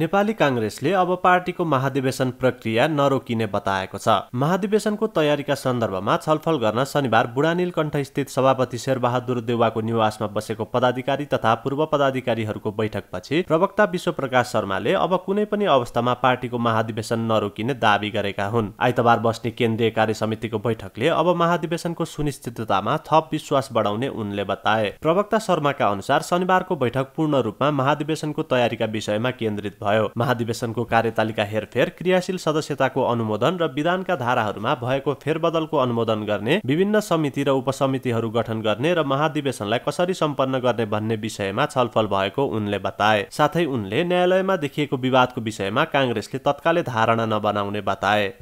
नेपाली काङ्ग्रेसले अब पार्टीको महाधिवेशन प्रक्रिया नरोकिने बताएको छ महाधिवेशनको तयारीका सन्दर्भमा छलफल गर्न शनिबार बुढानीलकण्ठ स्थित सभापति शेरबहादुर देवाको निवासमा बसेको पदाधिकारी तथा पूर्व पदाधिकारीहरूको बैठकपछि प्रवक्ता विश्वप्रकाश शर्माले अब कुनै पनि अवस्थामा पार्टीको महाधिवेशन नरोकिने दावी गरेका हुन् आइतबार बस्ने केन्द्रीय कार्य समितिको बैठकले अब महाधिवेशनको सुनिश्चिततामा थप विश्वास बढाउने उनले बताए प्रवक्ता शर्माका अनुसार शनिबारको बैठक पूर्ण रूपमा महाधिवेशनको तयारीका विषयमा केन्द्रित भयो महाधिवेशनको कार्यतालिका हेरफेर क्रियाशील सदस्यताको अनुमोदन र विधानका धाराहरूमा भएको फेरबदलको अनुमोदन गर्ने विभिन्न समिति र उपसमितिहरू गठन गर्ने र महाधिवेशनलाई कसरी सम्पन्न गर्ने भन्ने विषयमा छलफल भएको उनले बताए साथै उनले न्यायालयमा देखिएको विवादको विषयमा काङ्ग्रेसले तत्कालै धारणा नबनाउने बताए